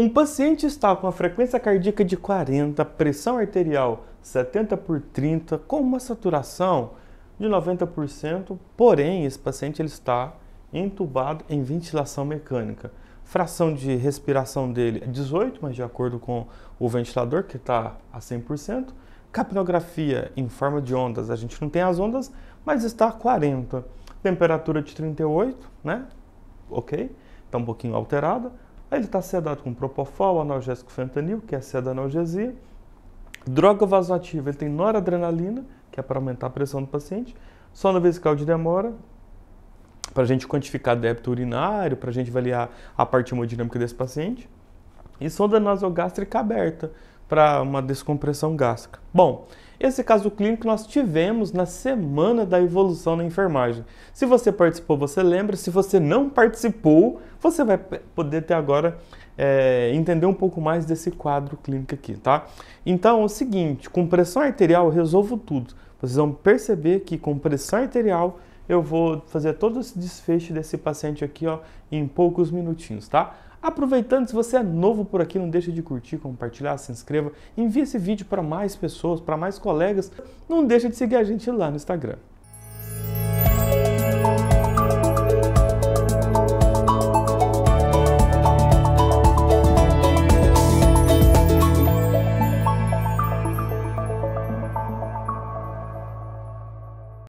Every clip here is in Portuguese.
Um paciente está com a frequência cardíaca de 40, pressão arterial 70 por 30, com uma saturação de 90%, porém esse paciente ele está entubado em ventilação mecânica. Fração de respiração dele é 18, mas de acordo com o ventilador que está a 100%. Capnografia em forma de ondas, a gente não tem as ondas, mas está a 40. Temperatura de 38, né? Ok, está um pouquinho alterada Aí ele está sedado com propofol, analgésico fentanil, que é seda analgesia. Droga vasoativa, ele tem noradrenalina, que é para aumentar a pressão do paciente. Sono vesical de demora, para a gente quantificar débito urinário, para a gente avaliar a parte hemodinâmica desse paciente. E sonda nasogástrica aberta, para uma descompressão gástrica. Bom, esse caso clínico nós tivemos na semana da evolução na enfermagem. Se você participou, você lembra. Se você não participou, você vai poder ter agora é, entender um pouco mais desse quadro clínico aqui, tá? Então é o seguinte: com pressão arterial eu resolvo tudo. Vocês vão perceber que com pressão arterial eu vou fazer todo esse desfecho desse paciente aqui ó, em poucos minutinhos, tá? Aproveitando, se você é novo por aqui, não deixa de curtir, compartilhar, se inscreva, envie esse vídeo para mais pessoas, para mais colegas. Não deixa de seguir a gente lá no Instagram.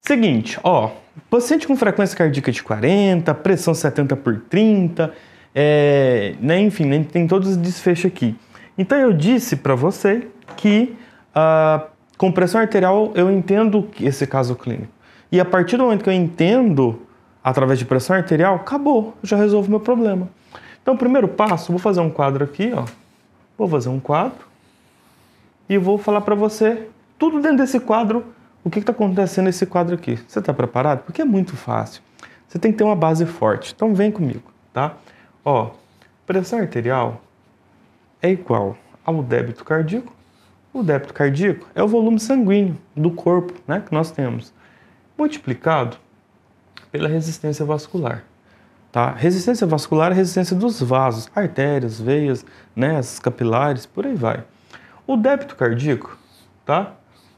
Seguinte, ó, paciente com frequência cardíaca de 40, pressão 70 por 30, é, né, enfim, né, tem todos os desfechos aqui. Então eu disse para você que a ah, compressão arterial eu entendo esse caso clínico. E a partir do momento que eu entendo através de pressão arterial, acabou, eu já resolvo meu problema. Então, primeiro passo, vou fazer um quadro aqui, ó. Vou fazer um quadro e vou falar para você tudo dentro desse quadro, o que está acontecendo nesse quadro aqui. Você está preparado? Porque é muito fácil. Você tem que ter uma base forte. Então, vem comigo, tá? Ó, pressão arterial é igual ao débito cardíaco. O débito cardíaco é o volume sanguíneo do corpo né, que nós temos, multiplicado pela resistência vascular. Tá? Resistência vascular é a resistência dos vasos, artérias, veias, né, as capilares, por aí vai. O débito cardíaco, tá?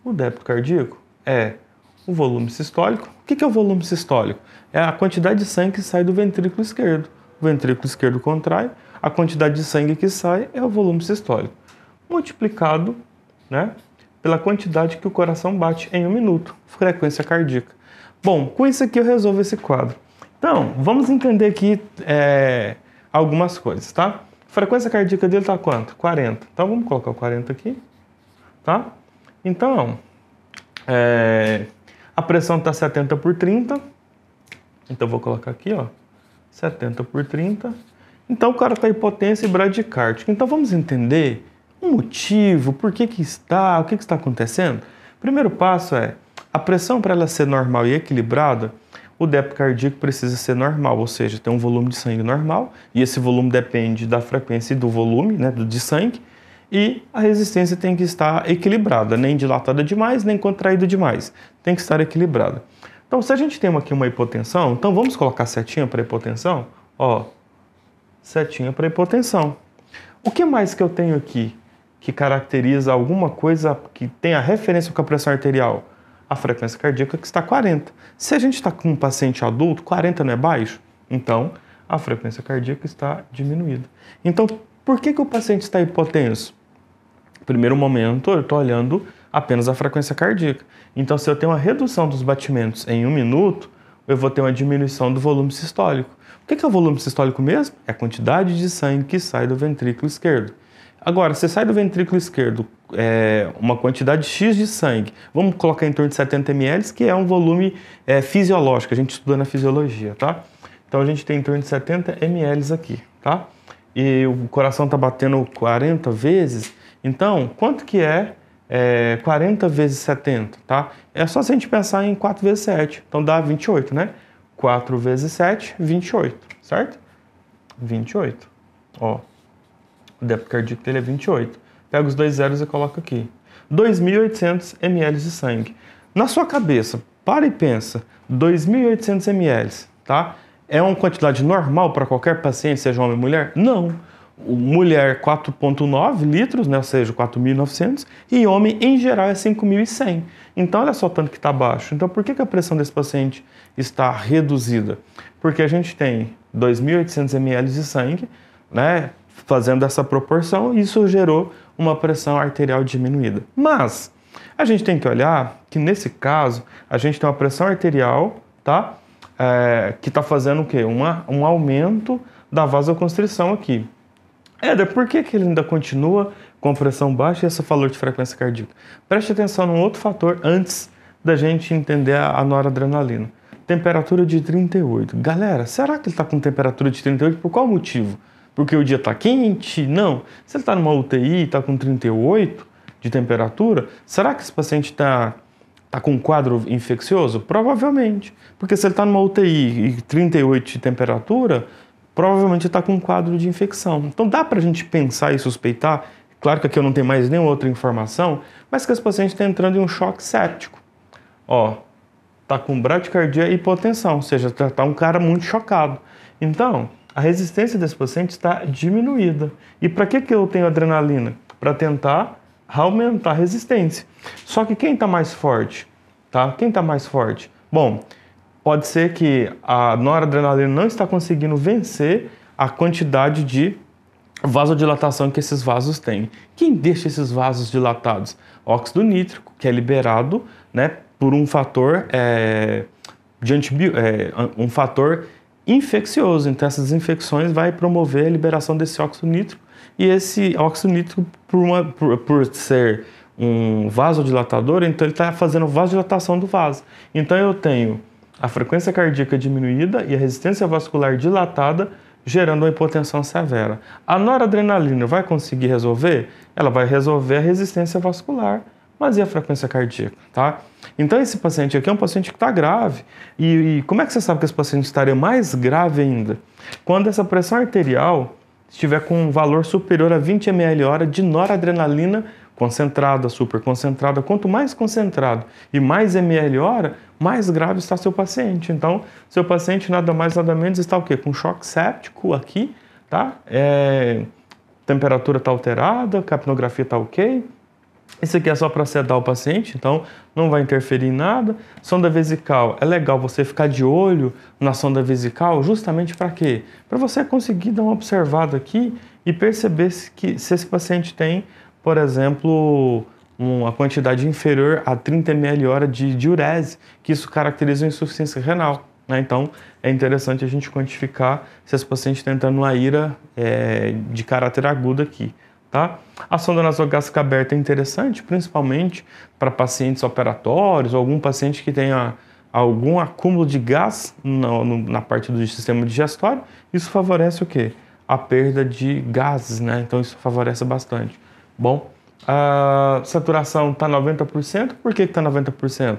O débito cardíaco é o volume sistólico. O que é o volume sistólico? É a quantidade de sangue que sai do ventrículo esquerdo o ventrículo esquerdo contrai, a quantidade de sangue que sai é o volume sistólico, multiplicado né, pela quantidade que o coração bate em um minuto, frequência cardíaca. Bom, com isso aqui eu resolvo esse quadro. Então, vamos entender aqui é, algumas coisas, tá? frequência cardíaca dele tá quanto? 40. Então, vamos colocar o 40 aqui, tá? Então, é, a pressão tá 70 por 30. Então, vou colocar aqui, ó. 70 por 30. Então o cara está hipotenso e bradicártico. Então vamos entender o motivo, por que, que está, o que, que está acontecendo? Primeiro passo é, a pressão para ela ser normal e equilibrada, o débito cardíaco precisa ser normal, ou seja, ter um volume de sangue normal, e esse volume depende da frequência e do volume né, de sangue, e a resistência tem que estar equilibrada, nem dilatada demais, nem contraída demais, tem que estar equilibrada. Então, se a gente tem aqui uma hipotensão, então vamos colocar setinha para hipotensão? Ó, setinha para hipotensão. O que mais que eu tenho aqui que caracteriza alguma coisa que tem a referência com a pressão arterial? A frequência cardíaca que está 40. Se a gente está com um paciente adulto, 40 não é baixo? Então, a frequência cardíaca está diminuída. Então, por que, que o paciente está hipotenso? Primeiro momento, eu estou olhando apenas a frequência cardíaca. Então, se eu tenho uma redução dos batimentos em um minuto, eu vou ter uma diminuição do volume sistólico. O que é o volume sistólico mesmo? É a quantidade de sangue que sai do ventrículo esquerdo. Agora, se sai do ventrículo esquerdo é, uma quantidade X de sangue, vamos colocar em torno de 70 ml, que é um volume é, fisiológico, a gente estuda na fisiologia, tá? Então a gente tem em torno de 70 ml aqui, tá? E o coração está batendo 40 vezes, então quanto que é é, 40 vezes 70, tá? É só se a gente pensar em 4 vezes 7, então dá 28, né? 4 vezes 7, 28, certo? 28, ó. O débito cardíaco dele é 28. Pega os dois zeros e coloca aqui. 2.800 ml de sangue. Na sua cabeça, para e pensa, 2.800 ml, tá? É uma quantidade normal para qualquer paciente, seja homem ou mulher? Não. O mulher 4.9 litros, né, ou seja, 4.900, e homem em geral é 5.100. Então olha só o tanto que está baixo. Então por que, que a pressão desse paciente está reduzida? Porque a gente tem 2.800 ml de sangue, né, fazendo essa proporção, e isso gerou uma pressão arterial diminuída. Mas a gente tem que olhar que nesse caso a gente tem uma pressão arterial, tá? É, que está fazendo o quê? Uma, um aumento da vasoconstrição aqui. Éder, por que, que ele ainda continua com a pressão baixa e esse valor de frequência cardíaca? Preste atenção num outro fator antes da gente entender a noradrenalina. Temperatura de 38. Galera, será que ele está com temperatura de 38 por qual motivo? Porque o dia está quente? Não. Se ele está numa UTI e está com 38 de temperatura, será que esse paciente está tá com um quadro infeccioso? Provavelmente. Porque se ele está numa UTI e 38 de temperatura, provavelmente está com um quadro de infecção. Então dá para a gente pensar e suspeitar, claro que aqui eu não tenho mais nenhuma outra informação, mas que esse paciente está entrando em um choque séptico. Ó, está com bradicardia e hipotensão, ou seja, está tá um cara muito chocado. Então, a resistência desse paciente está diminuída. E para que, que eu tenho adrenalina? Para tentar aumentar a resistência. Só que quem está mais forte? Tá? Quem está mais forte? Bom, pode ser que a noradrenalina não está conseguindo vencer a quantidade de vasodilatação que esses vasos têm. Quem deixa esses vasos dilatados? Óxido nítrico, que é liberado né, por um fator, é, de antibio, é, um fator infeccioso. Então, essas infecções vai promover a liberação desse óxido nítrico. E esse óxido nítrico, por, uma, por, por ser um vasodilatador, então ele está fazendo vasodilatação do vaso. Então, eu tenho a frequência cardíaca diminuída e a resistência vascular dilatada, gerando uma hipotensão severa. A noradrenalina vai conseguir resolver? Ela vai resolver a resistência vascular, mas e a frequência cardíaca, tá? Então esse paciente aqui é um paciente que está grave. E, e, como é que você sabe que esse paciente estaria mais grave ainda? Quando essa pressão arterial estiver com um valor superior a 20 ml hora de noradrenalina concentrada, super concentrada. Quanto mais concentrado e mais ml hora, mais grave está seu paciente. Então, seu paciente nada mais nada menos está o quê? Com choque séptico aqui, tá? É, temperatura está alterada, capnografia está ok. Isso aqui é só para sedar o paciente, então não vai interferir em nada. Sonda vesical, é legal você ficar de olho na sonda vesical, justamente para quê? Para você conseguir dar uma observada aqui e perceber se, que, se esse paciente tem por exemplo, uma quantidade inferior a 30 ml hora de diurese, que isso caracteriza uma insuficiência renal. Né? Então, é interessante a gente quantificar se esse paciente está entrando numa ira é, de caráter agudo aqui. Tá? A sonda nasogástrica aberta é interessante, principalmente para pacientes operatórios, ou algum paciente que tenha algum acúmulo de gás no, na parte do sistema digestório. Isso favorece o quê? A perda de gases, né? Então, isso favorece bastante. Bom, a saturação está 90%. Por que está 90%?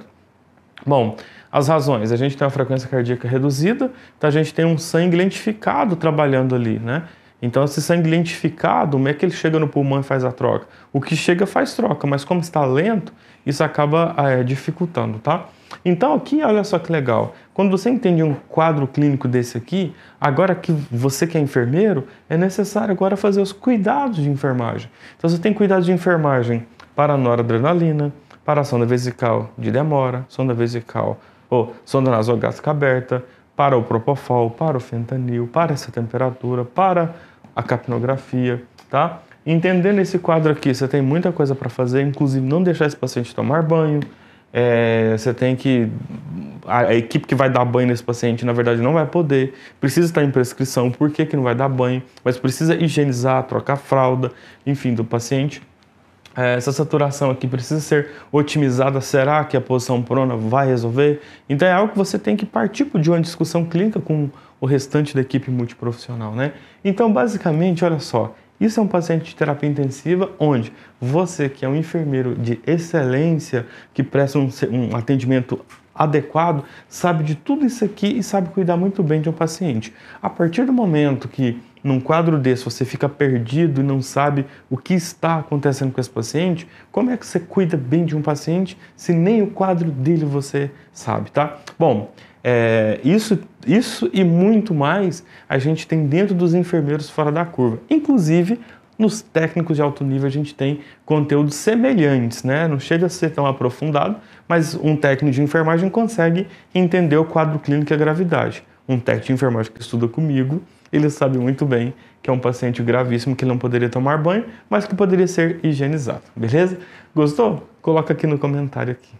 Bom, as razões. A gente tem uma frequência cardíaca reduzida, então a gente tem um sangue lentificado trabalhando ali, né? Então, esse sangue lentificado, como é que ele chega no pulmão e faz a troca? O que chega faz troca, mas como está lento, isso acaba é, dificultando, tá? Então, aqui, olha só que legal. Quando você entende um quadro clínico desse aqui, agora que você que é enfermeiro, é necessário agora fazer os cuidados de enfermagem. Então, você tem cuidados de enfermagem para noradrenalina, para a sonda vesical de demora, sonda vesical ou sonda nasogástrica aberta, para o propofol, para o fentanil, para essa temperatura, para a capnografia, tá? Entendendo esse quadro aqui, você tem muita coisa para fazer, inclusive não deixar esse paciente tomar banho. É, você tem que. A, a, equipe que vai dar banho nesse paciente, na verdade, não vai poder. Precisa estar em prescrição, por que, que não vai dar banho? Mas precisa higienizar, trocar fralda, enfim, do paciente. É, essa saturação aqui precisa ser otimizada, será que a posição prona vai resolver? Então é algo que você tem que partir de uma discussão clínica com o restante da equipe multiprofissional, né? Então, basicamente, olha só, isso é um paciente de terapia intensiva onde você, que é um enfermeiro de excelência, que presta um, um atendimento adequado, sabe de tudo isso aqui e sabe cuidar muito bem de um paciente. A partir do momento que num quadro desse você fica perdido e não sabe o que está acontecendo com esse paciente, como é que você cuida bem de um paciente se nem o quadro dele você sabe, tá? Bom, é, isso, isso e muito mais a gente tem dentro dos enfermeiros fora da curva. Inclusive, nos técnicos de alto nível a gente tem conteúdos semelhantes, né? Não chega a ser tão aprofundado, mas um técnico de enfermagem consegue entender o quadro clínico e a gravidade. Um técnico de enfermagem que estuda comigo, ele sabe muito bem que é um paciente gravíssimo que não poderia tomar banho, mas que poderia ser higienizado, beleza? Gostou? Coloca aqui no comentário aqui.